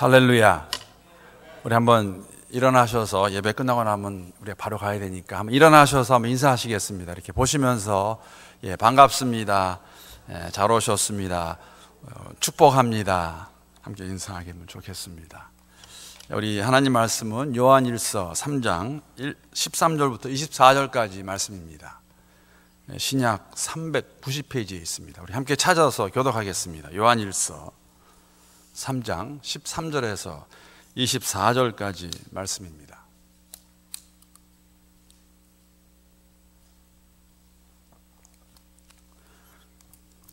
할렐루야. 우리 한번 일어나셔서 예배 끝나고 나면 우리 바로 가야 되니까 한번 일어나셔서 한번 인사하시겠습니다. 이렇게 보시면서 예, 반갑습니다. 예, 잘 오셨습니다. 어, 축복합니다. 함께 인사하기면 좋겠습니다. 우리 하나님 말씀은 요한일서 3장 1, 13절부터 24절까지 말씀입니다. 예, 신약 390페이지에 있습니다. 우리 함께 찾아서 교독하겠습니다. 요한일서 3장 13절에서 24절까지 말씀입니다.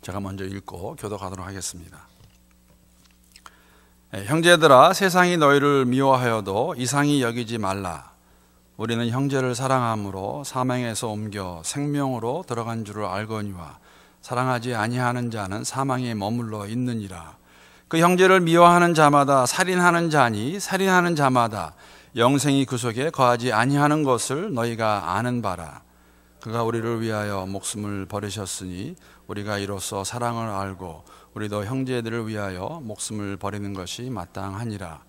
제가 먼저 읽고 교독하도록 하겠습니다. 예, 형제들아 세상이 너희를 미워하여도 이상히 여기지 말라. 우리는 형제를 사랑함으로 사망에서 옮겨 생명으로 들어간 줄을 알거니와 사랑하지 아니하는 자는 사망에 머물러 있느니라. 그 형제를 미워하는 자마다 살인하는 자니 살인하는 자마다 영생이 그 속에 거하지 아니하는 것을 너희가 아는 바라. 그가 우리를 위하여 목숨을 버리셨으니 우리가 이로써 사랑을 알고 우리도 형제들을 위하여 목숨을 버리는 것이 마땅하니라.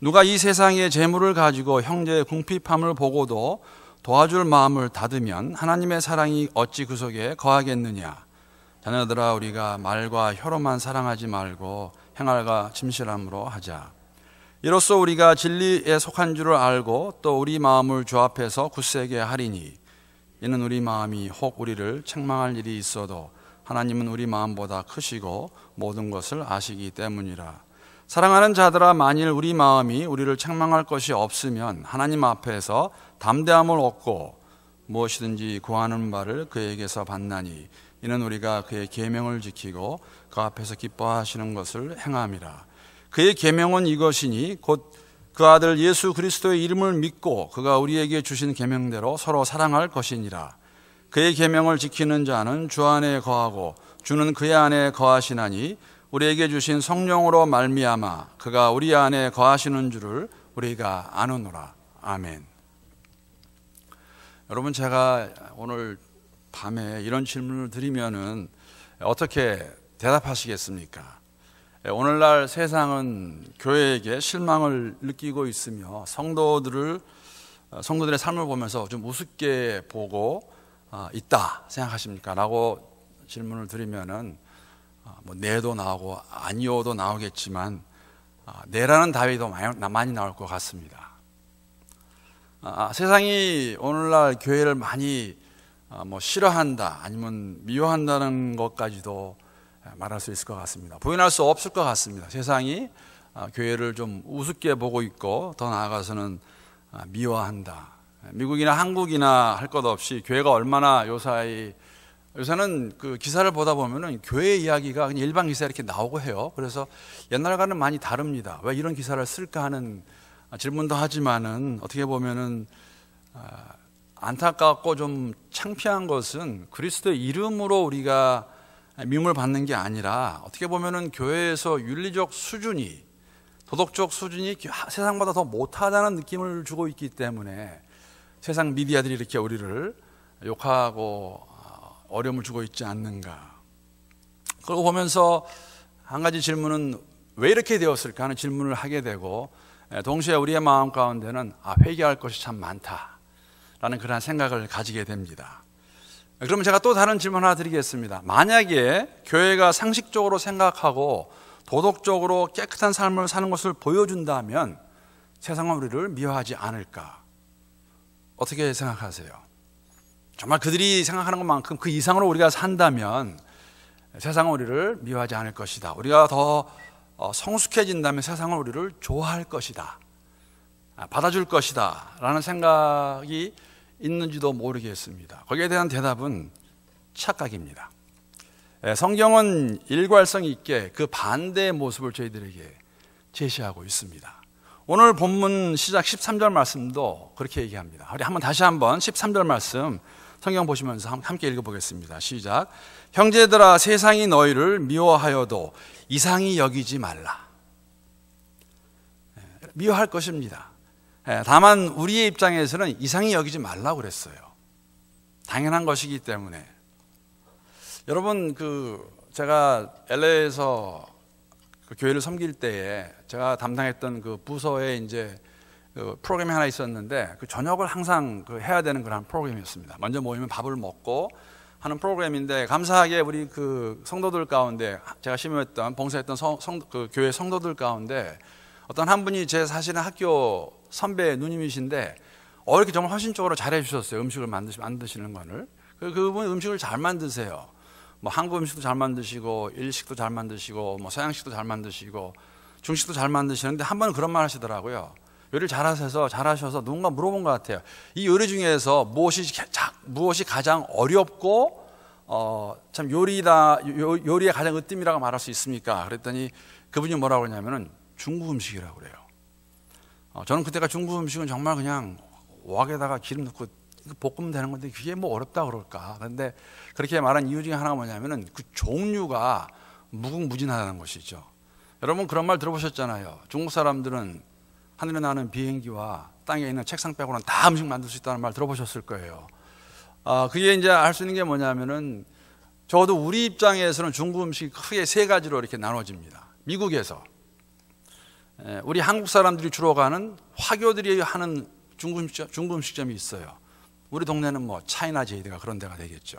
누가 이 세상의 재물을 가지고 형제의 궁핍함을 보고도 도와줄 마음을 닫으면 하나님의 사랑이 어찌 그 속에 거하겠느냐. 자녀들아 우리가 말과 혀로만 사랑하지 말고 행할과 침실함으로 하자. 이로써 우리가 진리에 속한 줄을 알고 또 우리 마음을 주 앞에서 굳세게 하리니 이는 우리 마음이 혹 우리를 책망할 일이 있어도 하나님은 우리 마음보다 크시고 모든 것을 아시기 때문이라. 사랑하는 자들아 만일 우리 마음이 우리를 책망할 것이 없으면 하나님 앞에서 담대함을 얻고 무엇이든지 구하는 바를 그에게서 받나니 이는 우리가 그의 계명을 지키고 그 앞에서 기뻐하시는 것을 행함이라. 그의 계명은 이것이니 곧 그 아들 예수 그리스도의 이름을 믿고 그가 우리에게 주신 계명대로 서로 사랑할 것이니라. 그의 계명을 지키는 자는 주 안에 거하고 주는 그의 안에 거하시나니 우리에게 주신 성령으로 말미암아 그가 우리 안에 거하시는 줄을 우리가 아노노라. 아멘. 여러분 제가 오늘 밤에 이런 질문을 드리면은 어떻게 대답하시겠습니까? 예, 오늘날 세상은 교회에게 실망을 느끼고 있으며 성도들을 어, 성도들의 삶을 보면서 좀 우습게 보고 어, 있다 생각하십니까? 라고 질문을 드리면은 어, 뭐 네도 나오고 아니오도 나오겠지만 네라는 답이 더 많이 나올 것 같습니다. 아, 아, 세상이 오늘날 교회를 많이 뭐 싫어한다 아니면 미워한다는 것까지도 아, 말할 수 있을 것 같습니다. 부인할 수 없을 것 같습니다. 세상이 아, 교회를 좀 우습게 보고 있고 더 나아가서는 아, 미워한다. 미국이나 한국이나 할 것 없이 교회가 얼마나 요사이 요새는 그 기사를 보다 보면은 교회 이야기가 그냥 일반 기사 이렇게 나오고 해요. 그래서 옛날과는 많이 다릅니다. 왜 이런 기사를 쓸까 하는 질문도 하지만은 어떻게 보면은 안타깝고 좀 창피한 것은 그리스도의 이름으로 우리가 미움을 받는 게 아니라 어떻게 보면은 교회에서 윤리적 수준이 도덕적 수준이 세상보다 더 못하다는 느낌을 주고 있기 때문에 세상 미디어들이 이렇게 우리를 욕하고 어, 어려움을 주고 있지 않는가. 그러고 보면서 한 가지 질문은 왜 이렇게 되었을까 하는 질문을 하게 되고 예, 동시에 우리의 마음 가운데는 아, 회개할 것이 참 많다라는 그러한 생각을 가지게 됩니다. 그러면 제가 또 다른 질문 하나 드리겠습니다. 만약에 교회가 상식적으로 생각하고 도덕적으로 깨끗한 삶을 사는 것을 보여준다면 세상은 우리를 미워하지 않을까? 어떻게 생각하세요? 정말 그들이 생각하는 것만큼 그 이상으로 우리가 산다면 세상은 우리를 미워하지 않을 것이다. 우리가 더 어, 성숙해진다면 세상은 우리를 좋아할 것이다. 아, 받아줄 것이다. 라는 생각이 있는지도 모르겠습니다. 거기에 대한 대답은 착각입니다. 예, 성경은 일괄성 있게 그 반대의 모습을 저희들에게 제시하고 있습니다. 오늘 본문 시작 13절 말씀도 그렇게 얘기합니다. 우리 한번 다시 한번 13절 말씀 성경 보시면서 함께 읽어보겠습니다. 시작. 형제들아 세상이 너희를 미워하여도 이상히 여기지 말라. 예, 미워할 것입니다. 예, 다만 우리의 입장에서는 이상히 여기지 말라고 그랬어요. 당연한 것이기 때문에. 여러분 그 제가 LA에서 그 교회를 섬길 때에 제가 담당했던 그 부서에 이제 그 프로그램이 하나 있었는데 그 저녁을 항상 그 해야 되는 그런 프로그램이었습니다. 먼저 모이면 밥을 먹고 하는 프로그램인데 감사하게 우리 그 성도들 가운데 제가 심의했던 봉사했던 성, 성, 그 교회 성도들 가운데 어떤 한 분이 제 사실은 학교 선배 누님이신데 어 이렇게 정말 헌신적으로 잘해 주셨어요. 음식을 만드시, 만드시는 거를. 그, 그분 음식을 잘 만드세요. 뭐 한국 음식도 잘 만드시고 일식도 잘 만드시고 뭐 서양식도 잘 만드시고 중식도 잘 만드시는데 한 번은 그런 말 하시더라고요. 요리를 잘하셔서 잘하셔서 누군가 물어본 것 같아요. 이 요리 중에서 무엇이 무엇이 가장 어렵고 어, 참 요리다 요, 요리의 가장 으뜸이라고 말할 수 있습니까? 그랬더니 그분이 뭐라고 그러냐면은 중국 음식이라고 그래요. 어, 저는 그때가 중국 음식은 정말 그냥 웍게다가 기름 넣고 볶으면 되는 건데 그게 뭐 어렵다 그럴까. 그런데 그렇게 말한 이유 중에 하나가 뭐냐면은 그 종류가 무궁무진하다는 것이죠. 여러분 그런 말 들어보셨잖아요. 중국 사람들은 하늘에 나는 비행기와 땅에 있는 책상 빼고는 다 음식 만들 수 있다는 말 들어보셨을 거예요. 아, 그게 이제 할 수 있는 게 뭐냐면은 적어도 우리 입장에서는 중국 음식이 크게 세 가지로 이렇게 나눠집니다. 미국에서 예, 우리 한국 사람들이 주로 가는 화교들이 하는 중금식, 중금식점이 있어요. 우리 동네는 뭐 차이나 제이드가 그런 데가 되겠죠.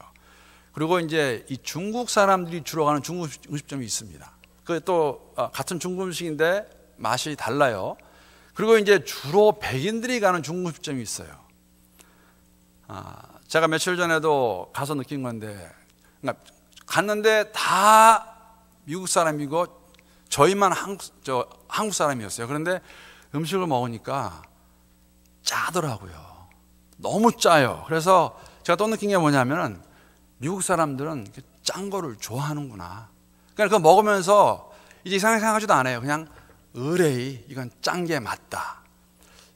그리고 이제 이 중국 사람들이 주로 가는 중국식점이 있습니다. 그또 아, 같은 중국식인데 맛이 달라요. 그리고 이제 주로 백인들이 가는 중국식점이 있어요. 아, 제가 며칠 전에도 가서 느낀 건데, 그러니까 갔는데 다 미국 사람이고 저희만 한국, 저, 한국 사람이었어요. 그런데 음식을 먹으니까 짜더라고요. 너무 짜요. 그래서 제가 또 느낀 게 뭐냐면은 미국 사람들은 짠 거를 좋아하는구나. 그러니까 그거 먹으면서 이제 이상하게 생각하지도 않아요. 그냥 의뢰이 이건 짠 게 맞다.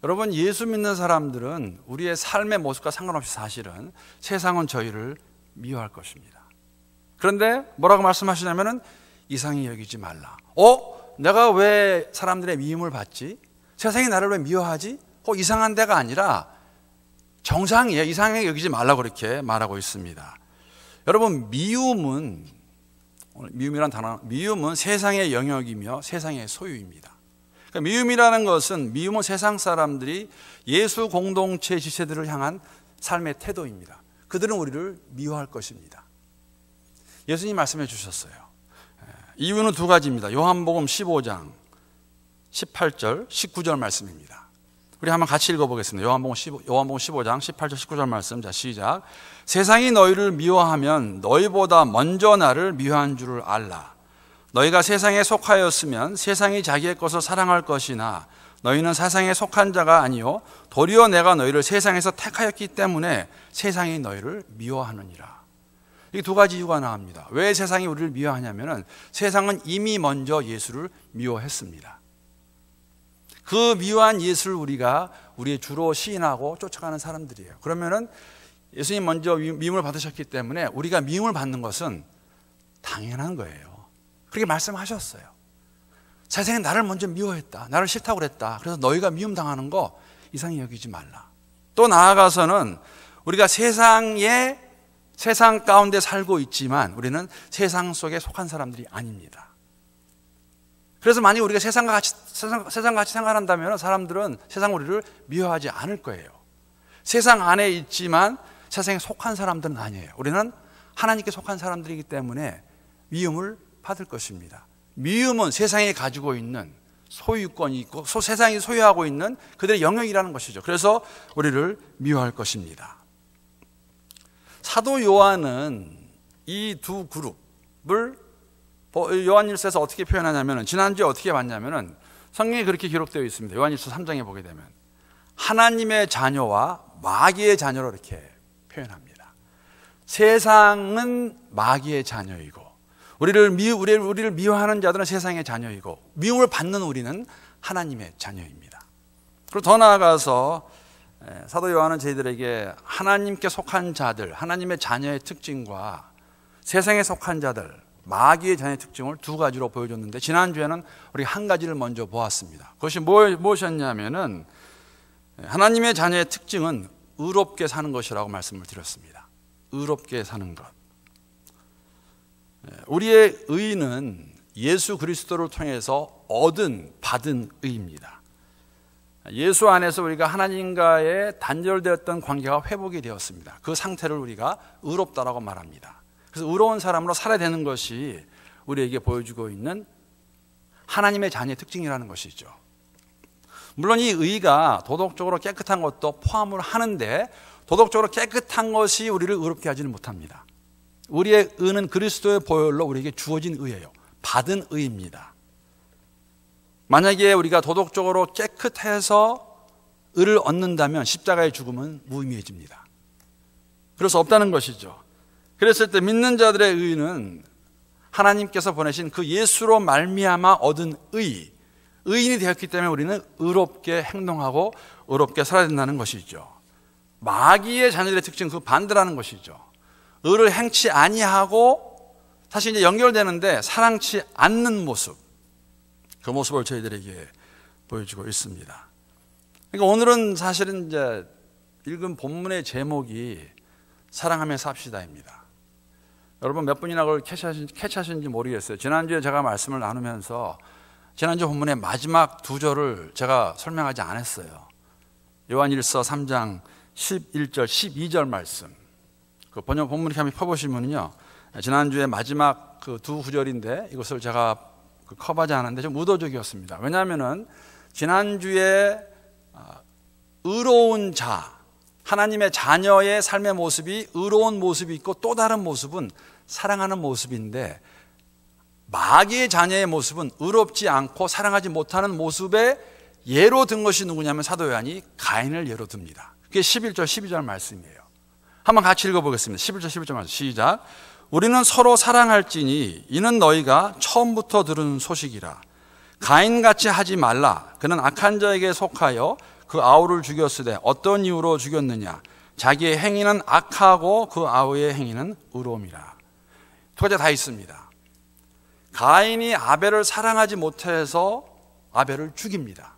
여러분 예수 믿는 사람들은 우리의 삶의 모습과 상관없이 사실은 세상은 저희를 미워할 것입니다. 그런데 뭐라고 말씀하시냐면은 이상히 여기지 말라. 어? 내가 왜 사람들의 미움을 받지? 세상이 나를 왜 미워하지? 어, 이상한 데가 아니라 정상이에요. 이상하게 여기지 말라 그렇게 말하고 있습니다. 여러분, 미움은, 미움이란 단어, 미움은 세상의 영역이며 세상의 소유입니다. 그러니까 미움이라는 것은 미움은 세상 사람들이 예수 공동체 지체들을 향한 삶의 태도입니다. 그들은 우리를 미워할 것입니다. 예수님 말씀해 주셨어요. 이유는 두 가지입니다. 요한복음 15장 18절, 19절 말씀입니다. 우리 한번 같이 읽어보겠습니다. 요한복음, 15, 요한복음 15장 18절, 19절 말씀. 자, 시작. 세상이 너희를 미워하면 너희보다 먼저 나를 미워한 줄을 알라. 너희가 세상에 속하였으면 세상이 자기의 것을 사랑할 것이나 너희는 세상에 속한 자가 아니요 도리어 내가 너희를 세상에서 택하였기 때문에 세상이 너희를 미워하느니라. 이두 가지 이유가 나옵니다. 왜 세상이 우리를 미워하냐면 세상은 이미 먼저 예수를 미워했습니다. 그 미워한 예수를 우리가 우리의 주로 시인하고 쫓아가는 사람들이에요. 그러면은 예수님 먼저 미움을 받으셨기 때문에 우리가 미움을 받는 것은 당연한 거예요. 그렇게 말씀하셨어요. 세상이 나를 먼저 미워했다. 나를 싫다고 그랬다. 그래서 너희가 미움 당하는 거 이상히 여기지 말라. 또 나아가서는 우리가 세상에 세상 가운데 살고 있지만 우리는 세상 속에 속한 사람들이 아닙니다. 그래서 만약 우리가 세상과 같이 세상, 세상과 같이 생활한다면 사람들은 세상 우리를 미워하지 않을 거예요. 세상 안에 있지만 세상에 속한 사람들은 아니에요. 우리는 하나님께 속한 사람들이기 때문에 미움을 받을 것입니다. 미움은 세상이 가지고 있는 소유권이 있고 소, 세상이 소유하고 있는 그들의 영역이라는 것이죠. 그래서 우리를 미워할 것입니다. 사도 요한은 이 두 그룹을 요한일서에서 어떻게 표현하냐면 지난주에 어떻게 봤냐면 성경에 그렇게 기록되어 있습니다. 요한일서 3장에 보게 되면 하나님의 자녀와 마귀의 자녀로 이렇게 표현합니다. 세상은 마귀의 자녀이고 우리를 미 우리를, 우리를 미워하는 자들은 세상의 자녀이고 미움을 받는 우리는 하나님의 자녀입니다. 그리고 더 나아가서 예, 사도 요한은 저희들에게 하나님께 속한 자들, 하나님의 자녀의 특징과 세상에 속한 자들, 마귀의 자녀의 특징을 두 가지로 보여줬는데 지난주에는 우리 한 가지를 먼저 보았습니다. 그것이 뭐, 무엇이었냐면은 하나님의 자녀의 특징은 의롭게 사는 것이라고 말씀을 드렸습니다. 의롭게 사는 것. 예, 우리의 의는 예수 그리스도를 통해서 얻은 받은 의입니다. 예수 안에서 우리가 하나님과의 단절되었던 관계가 회복이 되었습니다. 그 상태를 우리가 의롭다라고 말합니다. 그래서 의로운 사람으로 살아야 되는 것이 우리에게 보여주고 있는 하나님의 자녀의 특징이라는 것이죠. 물론 이 의가 도덕적으로 깨끗한 것도 포함을 하는데 도덕적으로 깨끗한 것이 우리를 의롭게 하지는 못합니다. 우리의 의는 그리스도의 보혈로 우리에게 주어진 의예요. 받은 의입니다. 만약에 우리가 도덕적으로 깨끗해서 을을 얻는다면 십자가의 죽음은 무의미해집니다. 그럴 수 없다는 것이죠. 그랬을 때 믿는 자들의 의는 하나님께서 보내신 그 예수로 말미암아 얻은 의, 의인이 되었기 때문에 우리는 의롭게 행동하고 의롭게 살아야 된다는 것이죠. 마귀의 자녀들의 특징 그 반대라는 것이죠. 의를 행치 아니하고 사실 이제 연결되는데 사랑치 않는 모습. 그 모습을 저희들에게 보여주고 있습니다. 그러니까 오늘은 사실은 이제 읽은 본문의 제목이 사랑하며 삽시다입니다. 여러분 몇 분이나 그걸 캐치하신, 캐치하신지 모르겠어요. 지난주에 제가 말씀을 나누면서 지난주 본문의 마지막 두 절을 제가 설명하지 않았어요. 요한일서 3장 11절, 12절 말씀. 그 번역 본문 이 한번 펴보시면요. 지난주에 마지막 그 두 구절인데 이것을 제가 그 커버지 않았는데좀 의도적이었습니다. 왜냐하면은 지난주에 아, 의로운 자, 하나님의 자녀의 삶의 모습이 의로운 모습이 있고 또 다른 모습은 사랑하는 모습인데 마귀의 자녀의 모습은 의롭지 않고 사랑하지 못하는 모습에 예로 든 것이 누구냐면 사도 요한이 가인을 예로 듭니다. 그게 11절 12절 말씀이에요. 한번 같이 읽어보겠습니다. 11절 1 2절 말씀 시작. 우리는 서로 사랑할지니 이는 너희가 처음부터 들은 소식이라 가인같이 하지 말라 그는 악한 자에게 속하여 그 아우를 죽였으되 어떤 이유로 죽였느냐 자기의 행위는 악하고 그 아우의 행위는 의로움이라 두 가지 다 있습니다 가인이 아벨을 사랑하지 못해서 아벨을 죽입니다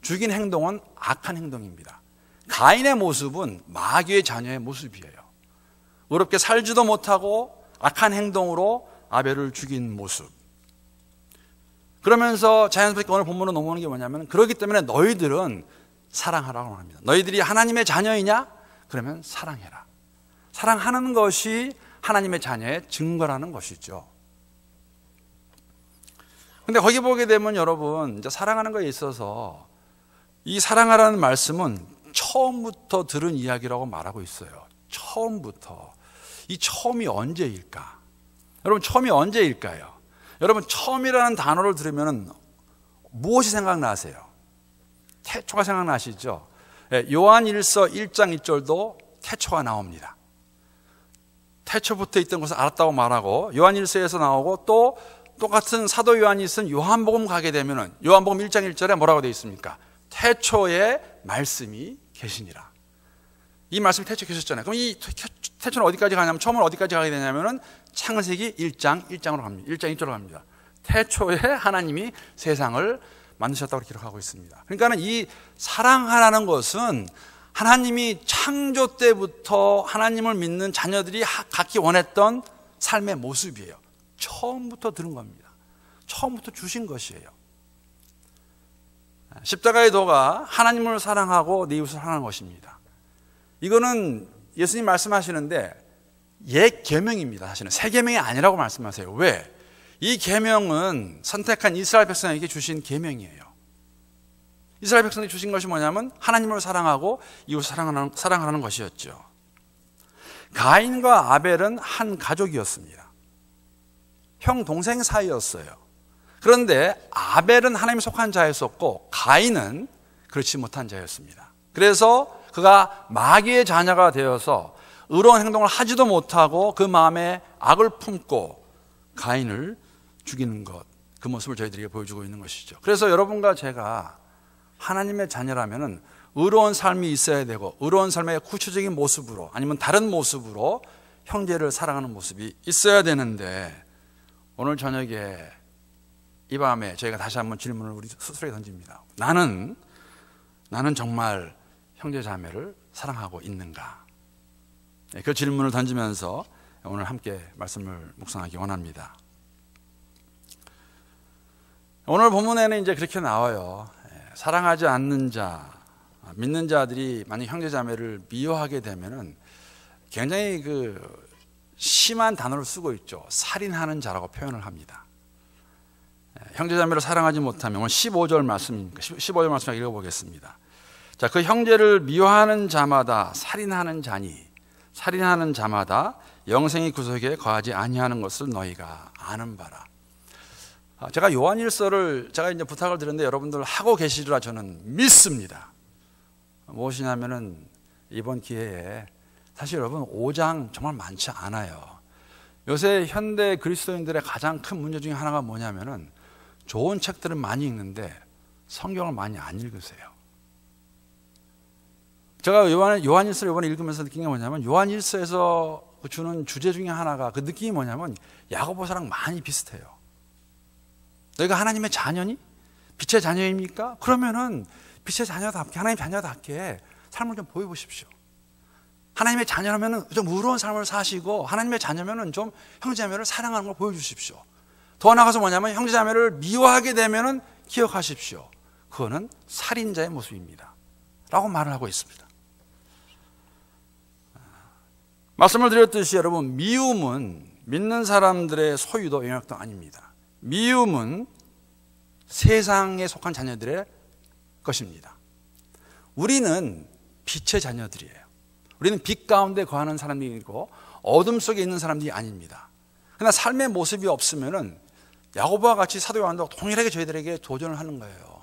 죽인 행동은 악한 행동입니다 가인의 모습은 마귀의 자녀의 모습이에요 의롭게 살지도 못하고 악한 행동으로 아벨을 죽인 모습. 그러면서 자연스럽게 오늘 본문으로 넘어오는 게 뭐냐면 그러기 때문에 너희들은 사랑하라고 합니다. 너희들이 하나님의 자녀이냐? 그러면 사랑해라. 사랑하는 것이 하나님의 자녀의 증거라는 것이죠. 근데 거기 보게 되면 여러분 이제 사랑하는 것에 있어서 이 사랑하라는 말씀은 처음부터 들은 이야기라고 말하고 있어요. 처음부터 이 처음이 언제일까? 여러분 처음이 언제일까요? 여러분 처음이라는 단어를 들으면 무엇이 생각나세요? 태초가 생각나시죠? 예, 요한일서 1장 1절도 태초가 나옵니다. 태초부터 있던 것을 알았다고 말하고 요한일서에서 나오고 또 똑같은 사도 요한이 쓴 요한복음 가게 되면 요한복음 1장 1절에 뭐라고 되어 있습니까? 태초에 말씀이 계시니라. 이 말씀이 태초에 계셨잖아요. 그럼 이 태초는 어디까지 가냐면 처음은 어디까지 가게 되냐면은 창세기 1장 1장으로 갑니다. 1장 1절로 갑니다. 태초에 하나님이 세상을 만드셨다고 기록하고 있습니다. 그러니까는 이 사랑하라는 것은 하나님이 창조 때부터 하나님을 믿는 자녀들이 갖기 원했던 삶의 모습이에요. 처음부터 들은 겁니다. 처음부터 주신 것이에요. 십자가의 도가 하나님을 사랑하고 내 이웃을 사랑하는 것입니다. 이거는 예수님 말씀하시는데 옛 계명입니다. 하시는 새 계명이 아니라고 말씀하세요. 왜? 이 계명은 선택한 이스라엘 백성에게 주신 계명이에요. 이스라엘 백성이 주신 것이 뭐냐면 하나님을 사랑하고 이웃 사랑하는, 사랑하는 것이었죠. 가인과 아벨은 한 가족이었습니다. 형 동생 사이였어요. 그런데 아벨은 하나님 속한 자였었고 가인은 그렇지 못한 자였습니다. 그래서 그가 마귀의 자녀가 되어서 의로운 행동을 하지도 못하고 그 마음에 악을 품고 가인을 죽이는 것. 그 모습을 저희들에게 보여주고 있는 것이죠. 그래서 여러분과 제가 하나님의 자녀라면은 의로운 삶이 있어야 되고 의로운 삶의 구체적인 모습으로 아니면 다른 모습으로 형제를 사랑하는 모습이 있어야 되는데 오늘 저녁에 이 밤에 저희가 다시 한번 질문을 우리 스스로에 던집니다. 나는 나는 정말 형제 자매를 사랑하고 있는가? 네, 그 질문을 던지면서 오늘 함께 말씀을 묵상하기 원합니다. 오늘 본문에는 이제 그렇게 나와요. 예, 사랑하지 않는 자, 믿는 자들이 만약 형제 자매를 미워하게 되면은 굉장히 그 심한 단어를 쓰고 있죠. 살인하는 자라고 표현을 합니다. 예, 형제 자매를 사랑하지 못하면 오늘 15절 말씀 15절 말씀 읽어보겠습니다. 자, 그 형제를 미워하는 자마다 살인하는 자니 살인하는 자마다 영생의 구석에 거하지 아니하는 것을 너희가 아는 바라. 아, 제가 요한일서를 제가 이제 부탁을 드렸는데 여러분들 하고 계시리라 저는 믿습니다. 무엇이냐면은 이번 기회에 사실 여러분 5장 정말 많지 않아요. 요새 현대 그리스도인들의 가장 큰 문제 중에 하나가 뭐냐면은 좋은 책들은 많이 읽는데 성경을 많이 안 읽으세요. 제가 요한, 요한일서 요번에 읽으면서 느낀 게 뭐냐면 요한일서에서 주는 주제 중에 하나가 그 느낌이 뭐냐면 야고보사랑 많이 비슷해요. 너희가 하나님의 자녀니? 빛의 자녀입니까? 그러면은 빛의 자녀답게 하나님 자녀답게 삶을 좀 보여보십시오. 하나님의 자녀라면은 좀 의로운 삶을 사시고 하나님의 자녀면은 좀 형제자매를 사랑하는 걸 보여주십시오. 더 나가서 뭐냐면 형제자매를 미워하게 되면은 기억하십시오. 그거는 살인자의 모습입니다. 라고 말을 하고 있습니다. 말씀을 드렸듯이 여러분 미움은 믿는 사람들의 소유도 영역도 아닙니다. 미움은 세상에 속한 자녀들의 것입니다. 우리는 빛의 자녀들이에요. 우리는 빛 가운데 거하는 사람들이고 어둠 속에 있는 사람들이 아닙니다. 그러나 삶의 모습이 없으면은 야고보와 같이 사도 요한도 동일하게 저희들에게 도전을 하는 거예요.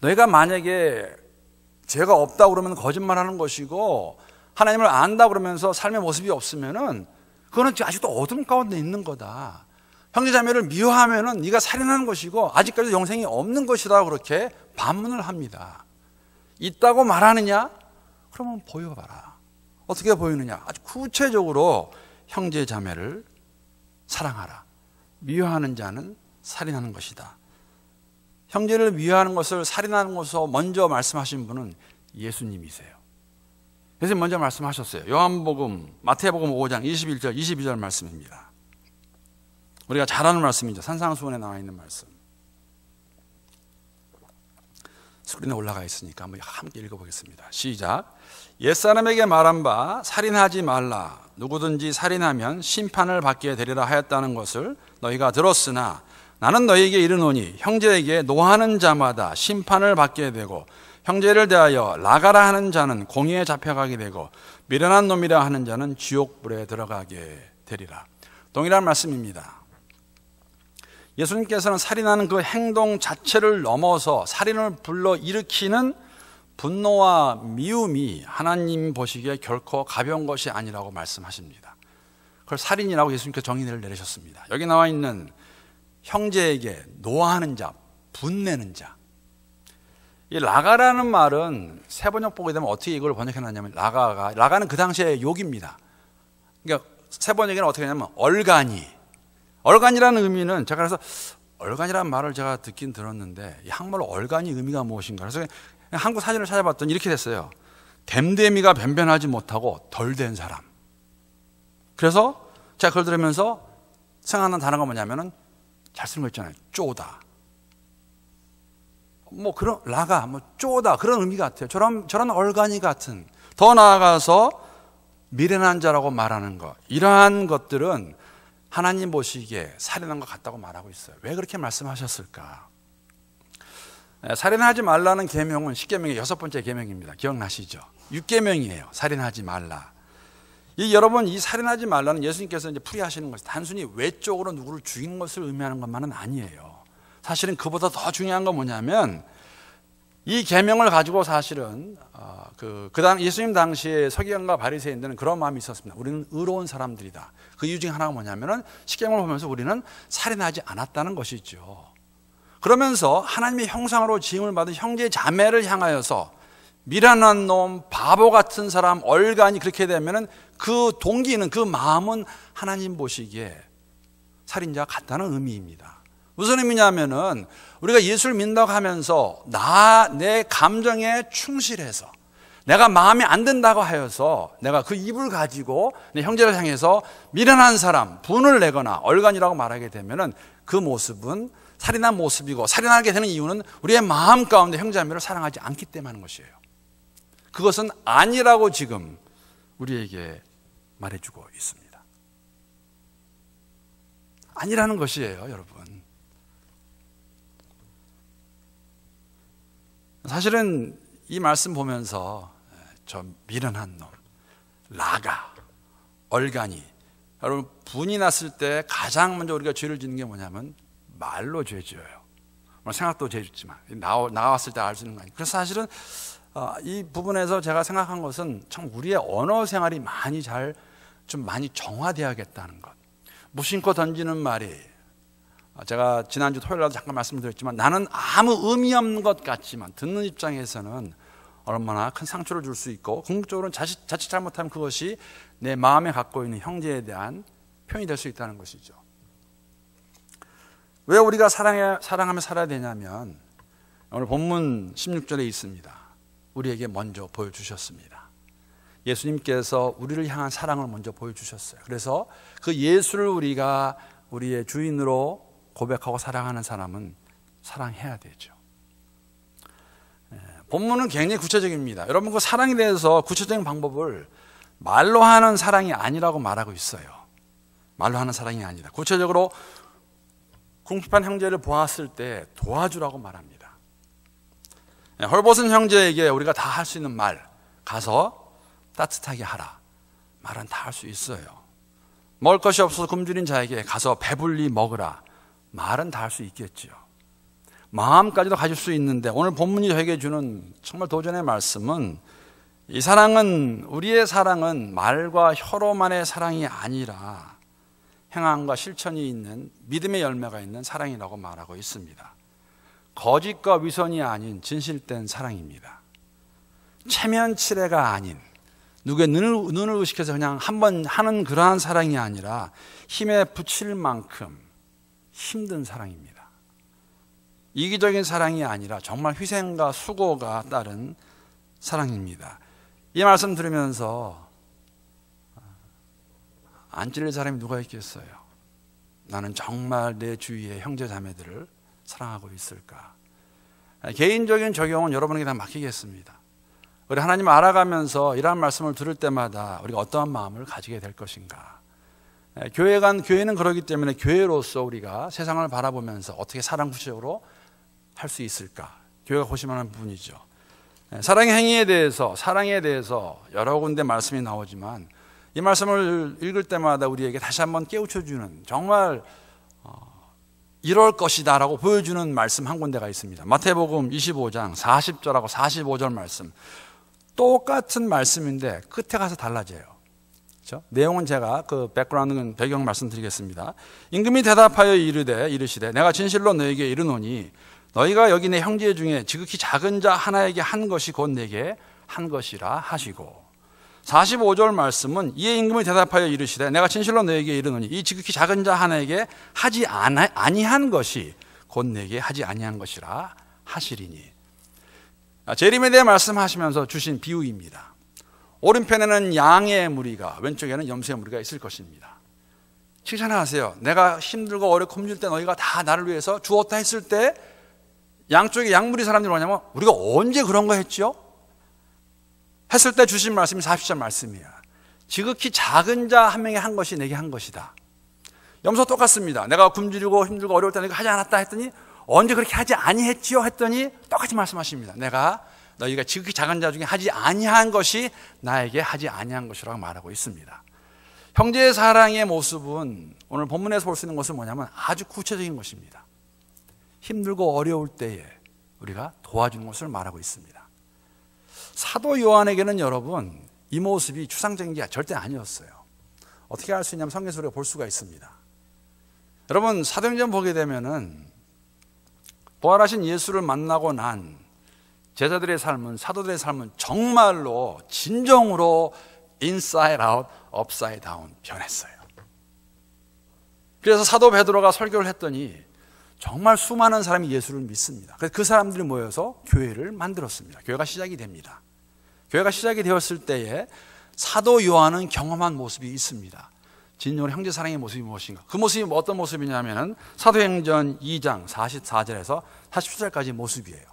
너희가 만약에 죄가 없다 그러면 거짓말하는 것이고 하나님을 안다 그러면서 삶의 모습이 없으면은 그거는 아직도 어둠 가운데 있는 거다. 형제자매를 미워하면은 네가 살인하는 것이고 아직까지 도 영생이 없는 것이다 그렇게 반문을 합니다. 있다고 말하느냐? 그러면 보여봐라. 어떻게 보이느냐? 아주 구체적으로 형제자매를 사랑하라. 미워하는 자는 살인하는 것이다. 형제를 미워하는 것을 살인하는 것으로 먼저 말씀하신 분은 예수님이세요. 선생님 먼저 말씀하셨어요. 요한복음, 마태복음 5장 21절, 22절 말씀입니다. 우리가 잘 아는 말씀이죠. 산상수원에 나와 있는 말씀. 스크린에 올라가 있으니까 한번 함께 읽어보겠습니다. 시작. 옛사람에게 말한 바 살인하지 말라. 누구든지 살인하면 심판을 받게 되리라 하였다는 것을 너희가 들었으나 나는 너희에게 이르노니 형제에게 노하는 자마다 심판을 받게 되고 형제를 대하여 나가라 하는 자는 공의에 잡혀가게 되고 미련한 놈이라 하는 자는 지옥불에 들어가게 되리라. 동일한 말씀입니다. 예수님께서는 살인하는 그 행동 자체를 넘어서 살인을 불러 일으키는 분노와 미움이 하나님 보시기에 결코 가벼운 것이 아니라고 말씀하십니다. 그걸 살인이라고 예수님께서 정의를 내리셨습니다. 여기 나와 있는 형제에게 노하는 자, 분내는 자, 이 라가라는 말은 세 번역 보게 되면 어떻게 이걸 번역해 놨냐면 라가가 라가는 그 당시에 욕입니다. 그러니까 세 번역에는 어떻게 하냐면 얼간이 얼간이라는 의미는 제가 그래서 얼간이라는 말을 제가 듣긴 들었는데 이 한말로 얼간이 의미가 무엇인가 그래서 한국 사진을 찾아봤더니 이렇게 됐어요. 댐댐이가 변변하지 못하고 덜 된 사람. 그래서 제가 그걸 들으면서 생각는 단어가 뭐냐면은 잘 쓰는 거 있잖아요. 쪼다. 뭐 그런 라가 뭐 쪼다 그런 의미 같아요. 저런 저런 얼간이 같은 더 나아가서 미련한 자라고 말하는 것 이러한 것들은 하나님 보시기에 살인한 것 같다고 말하고 있어요. 왜 그렇게 말씀하셨을까? 예, 살인하지 말라는 계명은 십계명의 여섯 번째 계명입니다. 기억나시죠? 육계명이에요. 살인하지 말라. 이 여러분 이 살인하지 말라는 예수님께서 이제 풀이하시는 것이 단순히 외적으로 누구를 죽인 것을 의미하는 것만은 아니에요. 사실은 그보다 더 중요한 건 뭐냐면 이 계명을 가지고 사실은 어, 그그당 예수님 당시에 서기관과 바리새인들은 그런 마음이 있었습니다. 우리는 의로운 사람들이다. 그 이유 중 하나가 뭐냐면은 십계명을 보면서 우리는 살인하지 않았다는 것이죠. 그러면서 하나님의 형상으로 지음을 받은 형제 자매를 향하여서 미련한 놈, 바보 같은 사람, 얼간이 그렇게 되면은 그 동기는 그 마음은 하나님 보시기에 살인자 같다는 의미입니다. 무슨 의미냐면은 우리가 예수를 믿는다고 하면서 나, 내 감정에 충실해서 내가 마음에 안 든다고 하여서 내가 그 입을 가지고 내 형제를 향해서 미련한 사람, 분을 내거나 얼간이라고 말하게 되면은 그 모습은 살인한 모습이고 살인하게 되는 이유는 우리의 마음 가운데 형제자매를 사랑하지 않기 때문에 하는 것이에요. 그것은 아니라고 지금 우리에게 말해주고 있습니다. 아니라는 것이에요, 여러분. 사실은 이 말씀 보면서 예, 저 미련한 놈, 라가, 얼간이 여러분 분이 났을 때 가장 먼저 우리가 죄를 짓는 게 뭐냐면 말로 죄 지어요. 생각도 죄 짓지만 나왔을 와나때알 수 있는 거 아니에요. 그래서 사실은 어, 이 부분에서 제가 생각한 것은 참 우리의 언어 생활이 많이 잘 좀 많이 정화되어야겠다는 것. 무심코 던지는 말이 아, 제가 지난주 토요일에도 잠깐 말씀드렸지만 나는 아무 의미 없는 것 같지만 듣는 입장에서는 얼마나 큰 상처를 줄 수 있고 궁극적으로는 자칫, 자칫 잘못하면 그것이 내 마음에 갖고 있는 형제에 대한 표현이 될 수 있다는 것이죠. 왜 우리가 사랑해, 사랑하며 살아야 되냐면 오늘 본문 16절에 있습니다. 우리에게 먼저 보여주셨습니다. 예수님께서 우리를 향한 사랑을 먼저 보여주셨어요. 그래서 그 예수를 우리가 우리의 주인으로 고백하고 사랑하는 사람은 사랑해야 되죠. 예, 본문은 굉장히 구체적입니다. 여러분 그 사랑에 대해서 구체적인 방법을 말로 하는 사랑이 아니라고 말하고 있어요. 말로 하는 사랑이 아니다. 구체적으로 궁핍한 형제를 보았을 때 도와주라고 말합니다. 예, 헐벗은 형제에게 우리가 다 할 수 있는 말 가서 따뜻하게 하라. 말은 다 할 수 있어요. 먹을 것이 없어서 굶주린 자에게 가서 배불리 먹으라. 말은 다 할 수있겠죠 마음까지도 가질 수 있는데 오늘 본문이 저에게 주는 정말 도전의 말씀은 이 사랑은 우리의 사랑은 말과 혀로만의 사랑이 아니라 행함과 실천이 있는 믿음의 열매가 있는 사랑이라고 말하고 있습니다. 거짓과 위선이 아닌 진실된 사랑입니다. 체면치레가 아닌 누구의 눈을, 눈을 의식해서 그냥 한번 하는 그러한 사랑이 아니라 힘에 붙일 만큼 힘든 사랑입니다. 이기적인 사랑이 아니라 정말 희생과 수고가 따른 사랑입니다. 이 말씀 들으면서 안 찔릴 사람이 누가 있겠어요? 나는 정말 내 주위의 형제 자매들을 사랑하고 있을까? 개인적인 적용은 여러분에게 다 맡기겠습니다. 우리 하나님 알아가면서 이러한 말씀을 들을 때마다 우리가 어떠한 마음을 가지게 될 것인가? 예, 교회 간 교회는 그러기 때문에 교회로서 우리가 세상을 바라보면서 어떻게 사랑 구체적으로 할 수 있을까? 교회가 고심하는 부분이죠. 예, 사랑의 행위에 대해서 사랑에 대해서 여러 군데 말씀이 나오지만 이 말씀을 읽을 때마다 우리에게 다시 한번 깨우쳐주는 정말 어, 이럴 것이다라고 보여주는 말씀 한 군데가 있습니다. 마태복음 25장 40절하고 45절 말씀 똑같은 말씀인데 끝에 가서 달라져요. 그렇죠? 내용은 제가 그 백그라운드는 배경 말씀드리겠습니다. 임금이 대답하여 이르되 이르시되 내가 진실로 너에게 이르노니 너희가 여기 내 형제 중에 지극히 작은 자 하나에게 한 것이 곧 내게 한 것이라 하시고 45절 말씀은 이에 임금이 대답하여 이르시되 내가 진실로 너에게 이르노니 이 지극히 작은 자 하나에게 하지 아니한 것이 곧 내게 하지 아니한 것이라 하시리니 아, 제림에 대해 말씀하시면서 주신 비유입니다. 오른편에는 양의 무리가, 왼쪽에는 염소의 무리가 있을 것입니다. 칭찬하세요. 내가 힘들고 어렵고 힘들 때 너희가 다 나를 위해서 주었다 했을 때 양쪽에 양무리 사람들이 뭐냐면 우리가 언제 그런 거 했죠? 했을 때 주신 말씀이 40절 말씀이야. 지극히 작은 자 한 명이 한 것이 내게 한 것이다. 염소 똑같습니다. 내가 굶주리고 힘들고 어려울 때 내가 하지 않았다 했더니 언제 그렇게 하지 아니했지요? 했더니 똑같이 말씀하십니다. 내가 너희가 지극히 작은 자 중에 하지 아니한 것이 나에게 하지 아니한 것이라고 말하고 있습니다. 형제의 사랑의 모습은 오늘 본문에서 볼 수 있는 것은 뭐냐면 아주 구체적인 것입니다. 힘들고 어려울 때에 우리가 도와주 것을 말하고 있습니다. 사도 요한에게는 여러분 이 모습이 추상적인 게 절대 아니었어요. 어떻게 알 수 있냐면 성경에서 우리가 볼 수가 있습니다. 여러분 사도행전 보게 되면은 부활하신 예수를 만나고 난 제자들의 삶은 사도들의 삶은 정말로 진정으로 인사이드 아웃, 업사이드 다운 변했어요. 그래서 사도 베드로가 설교를 했더니 정말 수많은 사람이 예수를 믿습니다. 그래서 그 사람들이 모여서 교회를 만들었습니다. 교회가 시작이 됩니다. 교회가 시작이 되었을 때에 사도 요한은 경험한 모습이 있습니다. 진정으로 형제 사랑의 모습이 무엇인가? 그 모습이 어떤 모습이냐면은 사도행전 2장 44절에서 47절까지 모습이에요.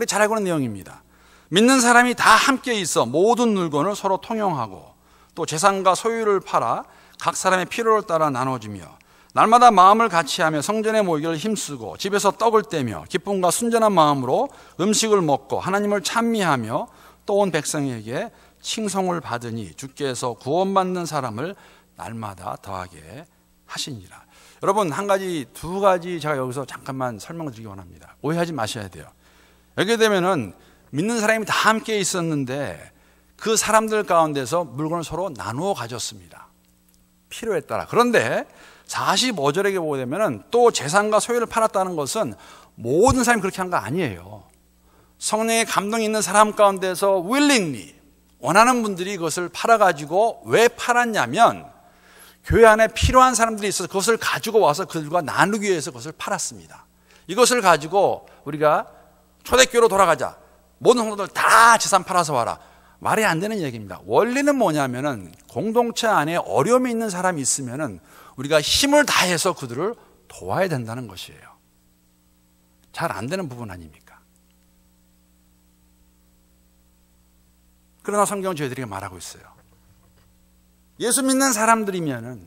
우리 잘 알고 있는 내용입니다. 믿는 사람이 다 함께 있어 모든 물건을 서로 통용하고 또 재산과 소유를 팔아 각 사람의 필요를 따라 나눠주며 날마다 마음을 같이하며 성전에 모이기를 힘쓰고 집에서 떡을 떼며 기쁨과 순전한 마음으로 음식을 먹고 하나님을 찬미하며 또 온 백성에게 칭송을 받으니 주께서 구원받는 사람을 날마다 더하게 하시니라. 여러분 한 가지 두 가지 제가 여기서 잠깐만 설명을 드리기 원합니다. 오해하지 마셔야 돼요. 여기 되면은 믿는 사람이 다 함께 있었는데 그 사람들 가운데서 물건을 서로 나누어 가졌습니다. 필요에 따라. 그런데 45절에게 보게 되면은 또 재산과 소유를 팔았다는 것은 모든 사람이 그렇게 한 거 아니에요. 성령의 감동이 있는 사람 가운데서 willingly 원하는 분들이 그것을 팔아가지고 왜 팔았냐면 교회 안에 필요한 사람들이 있어서 그것을 가지고 와서 그들과 나누기 위해서 그것을 팔았습니다. 이것을 가지고 우리가 초대교로 돌아가자. 모든 성도들 다 재산 팔아서 와라. 말이 안 되는 얘기입니다. 원리는 뭐냐면은 공동체 안에 어려움이 있는 사람이 있으면은 우리가 힘을 다해서 그들을 도와야 된다는 것이에요. 잘 안 되는 부분 아닙니까? 그러나 성경 저희들에게 말하고 있어요. 예수 믿는 사람들이면은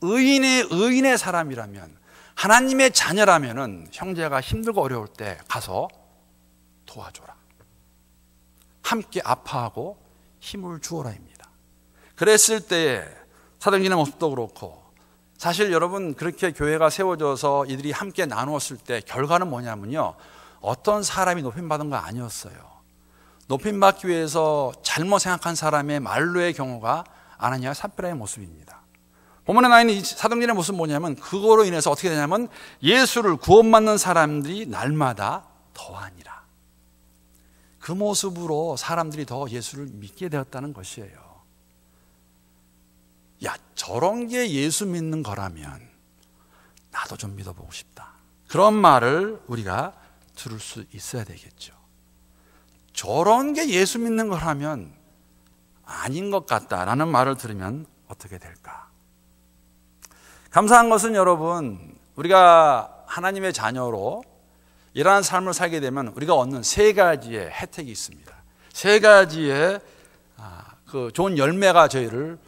의인의 의인의 사람이라면 하나님의 자녀라면은 형제가 힘들고 어려울 때 가서 도와줘라. 함께 아파하고 힘을 주어라입니다. 그랬을 때에 사도행전의 모습도 그렇고 사실 여러분 그렇게 교회가 세워져서 이들이 함께 나누었을 때 결과는 뭐냐면요. 어떤 사람이 높임받은 거 아니었어요. 높임받기 위해서 잘못 생각한 사람의 말로의 경우가 아나니아 사비라의 모습입니다. 본문에 나 있는 사도행전의 모습 은 뭐냐면 그거로 인해서 어떻게 되냐면 예수를 구원받는 사람들이 날마다 더하니라. 그 모습으로 사람들이 더 예수를 믿게 되었다는 것이에요. 야, 저런 게 예수 믿는 거라면 나도 좀 믿어보고 싶다. 그런 말을 우리가 들을 수 있어야 되겠죠. 저런 게 예수 믿는 거라면 아닌 것 같다라는 말을 들으면 어떻게 될까? 감사한 것은 여러분, 우리가 하나님의 자녀로 이러한 삶을 살게 되면 우리가 얻는 세 가지의 혜택이 있습니다. 세 가지의 아, 그 좋은 열매가 저희를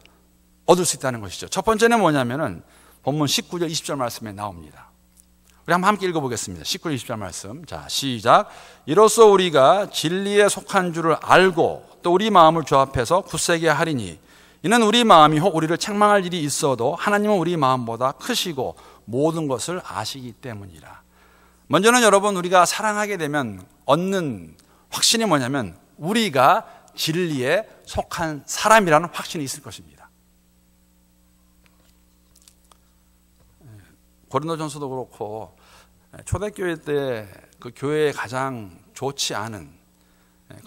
얻을 수 있다는 것이죠. 첫 번째는 뭐냐면은 본문 19절 20절 말씀에 나옵니다. 우리 한번 함께 읽어보겠습니다. 19절 20절 말씀. 자, 시작. 이로써 우리가 진리에 속한 줄을 알고 또 우리 마음을 조합해서 굳세게 하리니 이는 우리 마음이 혹 우리를 책망할 일이 있어도 하나님은 우리 마음보다 크시고 모든 것을 아시기 때문이라. 먼저는 여러분 우리가 사랑하게 되면 얻는 확신이 뭐냐면 우리가 진리에 속한 사람이라는 확신이 있을 것입니다. 고린도전서도 그렇고 초대교회 때 그 교회에 가장 좋지 않은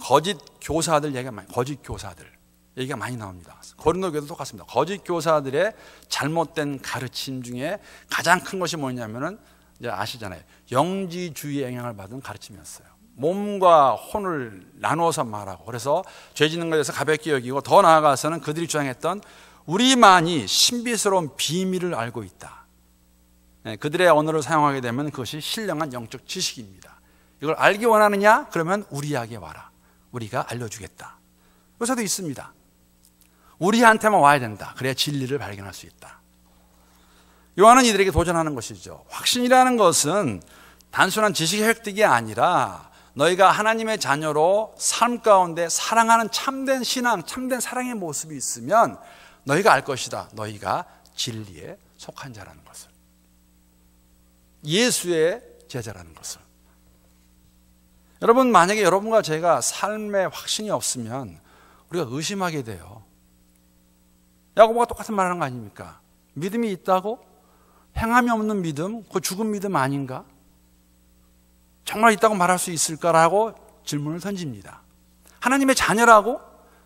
거짓 교사들 얘기 많이 거짓 교사들 얘기가 많이 나옵니다. 고린도교도 똑같습니다. 거짓 교사들의 잘못된 가르침 중에 가장 큰 것이 뭐냐면은 이제 아시잖아요. 영지주의의 영향을 받은 가르침이었어요. 몸과 혼을 나누어서 말하고 그래서 죄 짓는 것에 대해서 가볍게 여기고 더 나아가서는 그들이 주장했던 우리만이 신비스러운 비밀을 알고 있다. 예, 그들의 언어를 사용하게 되면 그것이 신령한 영적 지식입니다. 이걸 알기 원하느냐? 그러면 우리에게 와라. 우리가 알려주겠다. 요새도 있습니다. 우리한테만 와야 된다. 그래야 진리를 발견할 수 있다. 요한은 이들에게 도전하는 것이죠. 확신이라는 것은 단순한 지식의 획득이 아니라 너희가 하나님의 자녀로 삶 가운데 사랑하는 참된 신앙, 참된 사랑의 모습이 있으면 너희가 알 것이다. 너희가 진리에 속한 자라는 것을. 예수의 제자라는 것을. 여러분, 만약에 여러분과 제가 삶에 확신이 없으면 우리가 의심하게 돼요. 야고보가 똑같은 말하는 거 아닙니까? 믿음이 있다고 행함이 없는 믿음, 그 죽은 믿음 아닌가? 정말 있다고 말할 수 있을까라고 질문을 던집니다. 하나님의 자녀라고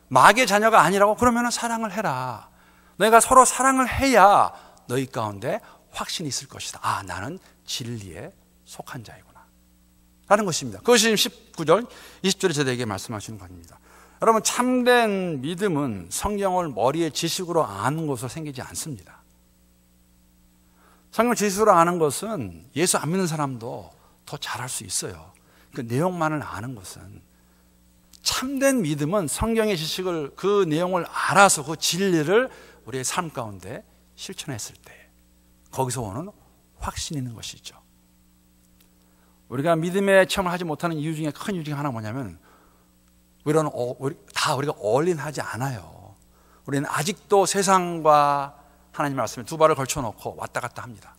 마귀의 자녀가 아니라고 그러면 사랑을 해라. 너희가 서로 사랑을 해야 너희 가운데 확신이 있을 것이다. 아, 나는 진리에 속한 자이구나. 라는 것입니다. 그것이 19절, 20절에 제대에게 말씀하시는 겁니다. 여러분 참된 믿음은 성경을 머리의 지식으로 아는 것으로 생기지 않습니다. 성경 지식으로 아는 것은 예수 안 믿는 사람도 더 잘할 수 있어요. 그 내용만을 아는 것은 참된 믿음은 성경의 지식을 그 내용을 알아서 그 진리를 우리의 삶 가운데 실천했을 때 거기서 오는 확신 있는 것이죠. 우리가 믿음의 체험을 하지 못하는 이유 중에 큰 이유 중에 하나 뭐냐면 이런 어, 다 우리가 어울린하지 않아요. 우리는 아직도 세상과 하나님 말씀에 두 발을 걸쳐놓고 왔다 갔다 합니다.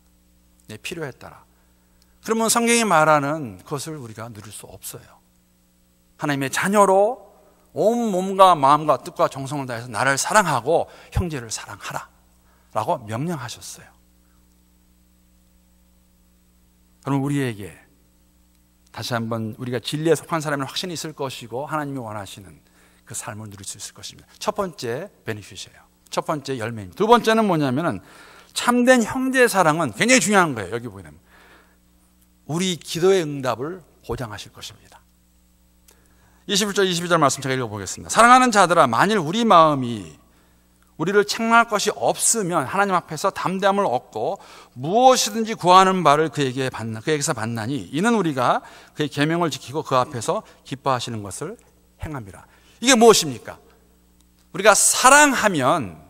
내 필요에 따라. 그러면 성경이 말하는 것을 우리가 누릴 수 없어요. 하나님의 자녀로 온 몸과 마음과 뜻과 정성을 다해서 나를 사랑하고 형제를 사랑하라. 라고 명령하셨어요. 그럼 우리에게 다시 한번 우리가 진리에 속한 사람은 확신이 있을 것이고 하나님이 원하시는 그 삶을 누릴 수 있을 것입니다. 첫 번째 베니핏이에요. 첫 번째 열매입니다. 두 번째는 뭐냐면은 참된 형제 사랑은 굉장히 중요한 거예요. 여기 보면 우리 기도의 응답을 보장하실 것입니다. 21절 22절 말씀 제가 읽어보겠습니다. 사랑하는 자들아 만일 우리 마음이 우리를 책망할 것이 없으면 하나님 앞에서 담대함을 얻고 무엇이든지 구하는 바를 그에게 받나, 그에게서 받나니 이는 우리가 그의 계명을 지키고 그 앞에서 기뻐하시는 것을 행합니다. 이게 무엇입니까? 우리가 사랑하면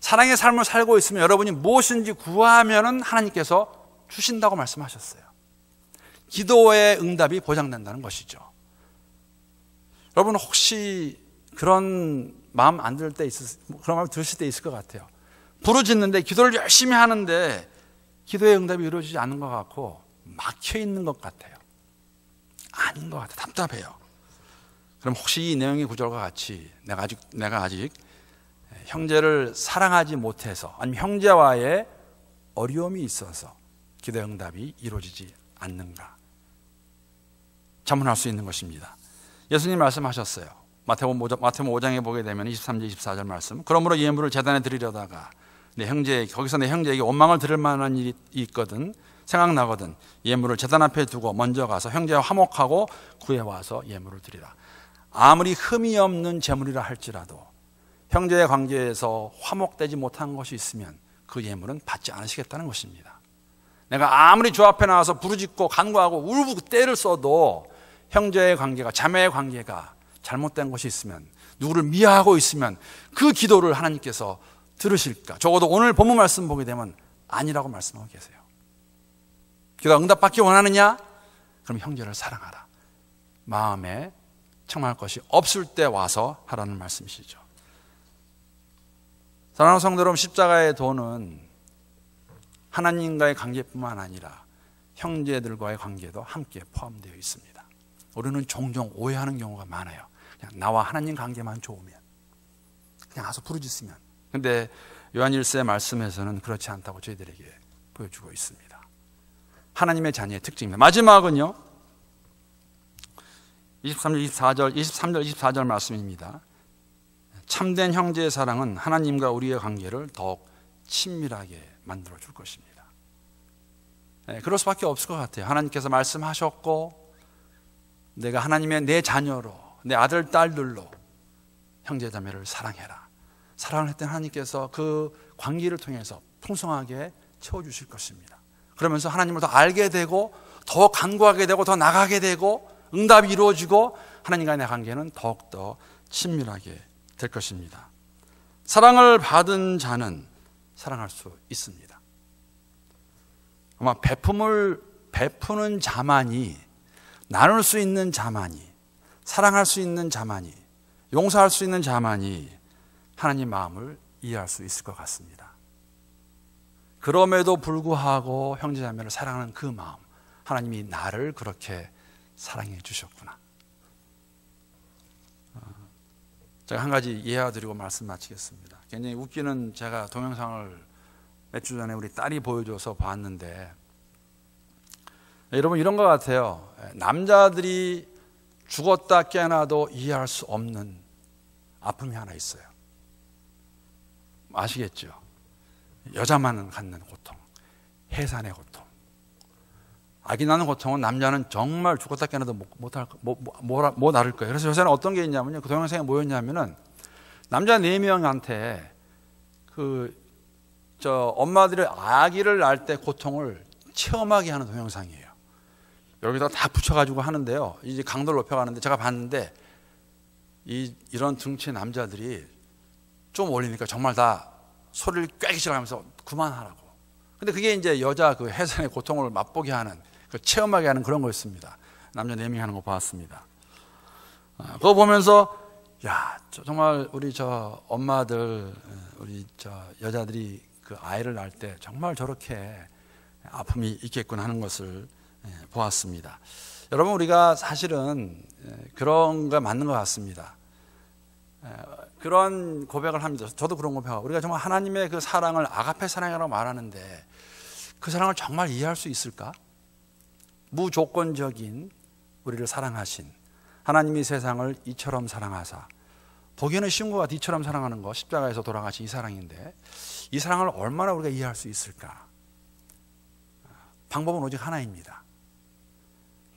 사랑의 삶을 살고 있으면 여러분이 무엇인지 구하면은 하나님께서 주신다고 말씀하셨어요. 기도의 응답이 보장된다는 것이죠. 여러분 혹시 그런 마음 안 들 때 있을 그런 마음 드실 때 있을 것 같아요. 부르짖는데 기도를 열심히 하는데 기도의 응답이 이루어지지 않은 것 같고 막혀 있는 것 같아요. 아닌 것 같아. 답답해요. 그럼 혹시 이 내용의 구절과 같이 내가 아직 내가 아직 형제를 사랑하지 못해서 아니면 형제와의 어려움이 있어서 기도의 응답이 이루어지지 않는가? 자문할 수 있는 것입니다. 예수님 말씀하셨어요. 마태복음 5장에 보게 되면 23절 24절 말씀. 그러므로 예물을 재단에 드리려다가 내 형제 거기서 내 형제에게 원망을 들을 만한 일이 있거든 생각나거든 예물을 재단 앞에 두고 먼저 가서 형제와 화목하고 구해 와서 예물을 드리라. 아무리 흠이 없는 제물이라 할지라도 형제의 관계에서 화목되지 못한 것이 있으면 그 예물은 받지 않으시겠다는 것입니다. 내가 아무리 주 앞에 나와서 부르짖고 간구하고 울고 때를 써도 형제의 관계가 자매의 관계가 잘못된 것이 있으면 누구를 미워하고 있으면 그 기도를 하나님께서 들으실까? 적어도 오늘 본문 말씀 보게 되면 아니라고 말씀하고 계세요. 기도 응답받기 원하느냐? 그럼 형제를 사랑하라. 마음에 청할 것이 없을 때 와서 하라는 말씀이시죠. 사랑하는 성도 여러분, 십자가의 도는 하나님과의 관계뿐만 아니라 형제들과의 관계도 함께 포함되어 있습니다. 우리는 종종 오해하는 경우가 많아요. 그냥 나와 하나님 관계만 좋으면 그냥 가서 부르짖으면 근데 요한일서의 말씀에서는 그렇지 않다고 저희들에게 보여주고 있습니다 하나님의 자녀의 특징입니다 마지막은요 23절 24절 23절 24절 말씀입니다 참된 형제의 사랑은 하나님과 우리의 관계를 더욱 친밀하게 만들어 줄 것입니다. 네, 그럴 수밖에 없을 것 같아요. 하나님께서 말씀하셨고 내가 하나님의 내 자녀로 내 아들 딸들로 형제 자매를 사랑해라. 사랑을 했던 하나님께서 그 관계를 통해서 풍성하게 채워 주실 것입니다. 그러면서 하나님을 더 알게 되고 더 간구하게 되고 더 나가게 되고 응답이 이루어지고 하나님과의 내 관계는 더욱더 친밀하게 될 것입니다. 사랑을 받은 자는 사랑할 수 있습니다. 아마 베품을 베푸는 자만이 나눌 수 있는 자만이 사랑할 수 있는 자만이 용서할 수 있는 자만이 하나님 마음을 이해할 수 있을 것 같습니다. 그럼에도 불구하고 형제자매를 사랑하는 그 마음, 하나님이 나를 그렇게 사랑해 주셨구나. 아, 제가 한 가지 이해드리고 말씀 마치겠습니다. 굉장히 웃기는 제가 동영상을 몇 주 전에 우리 딸이 보여줘서 봤는데 여러분 이런 것 같아요. 남자들이 죽었다 깨어나도 이해할 수 없는 아픔이 하나 있어요. 아시겠죠? 여자만 갖는 고통, 해산의 고통. 아기 나는 고통은 남자는 정말 죽었다 깨어나도 못할 못, 못, 못, 못 거예요. 그래서 요새는 어떤 게 있냐면요. 그 동영상에 뭐였냐면은 남자 네 명한테 그 저 엄마들이 아기를 낳을 때 고통을 체험하게 하는 동영상이에요. 여기다 다 붙여가지고 하는데요. 이제 강도를 높여가는데 제가 봤는데 이 이런 등치 남자들이 좀 올리니까 정말 다 소리를 꿰기 시작하면서 그만하라고. 근데 그게 이제 여자 그 해산의 고통을 맛보게 하는 그 체험하게 하는 그런 거였습니다. 남녀네명 하는 거 봤습니다. 아, 그거 보면서 야 정말 우리 저 엄마들 우리 저 여자들이 그 아이를 낳을 때 정말 저렇게 아픔이 있겠구나 하는 것을 예, 보았습니다. 여러분 우리가 사실은 예, 그런 거 맞는 것 같습니다. 예, 그런 고백을 합니다. 저도 그런 고백하고 우리가 정말 하나님의 그 사랑을 아가페 사랑이라고 말하는데 그 사랑을 정말 이해할 수 있을까? 무조건적인 우리를 사랑하신 하나님이 세상을 이처럼 사랑하사 보기에는 쉬운 것 같아 이처럼 사랑하는 거 십자가에서 돌아가신 이 사랑인데 이 사랑을 얼마나 우리가 이해할 수 있을까? 방법은 오직 하나입니다.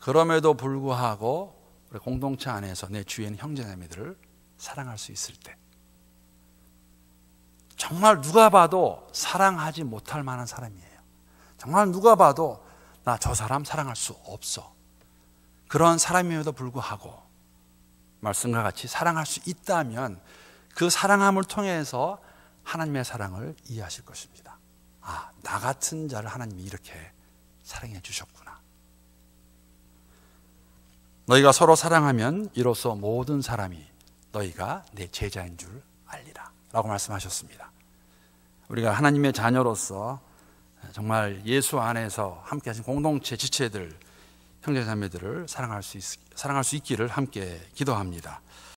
그럼에도 불구하고 우리 공동체 안에서 내주인 형제자매들을 사랑할 수 있을 때 정말 누가 봐도 사랑하지 못할 만한 사람이에요. 정말 누가 봐도 나 저 사람 사랑할 수 없어. 그런 사람임에도 불구하고 말씀과 같이 사랑할 수 있다면 그 사랑함을 통해서 하나님의 사랑을 이해하실 것입니다. 아, 나 같은 자를 하나님이 이렇게 사랑해 주셨구나. 너희가 서로 사랑하면 이로써 모든 사람이 너희가 내 제자인 줄 알리라. 라고 말씀하셨습니다. 우리가 하나님의 자녀로서 정말 예수 안에서 함께 하신 공동체 지체들, 형제 자매들을 사랑할 수, 있, 사랑할 수 있기를 함께 기도합니다.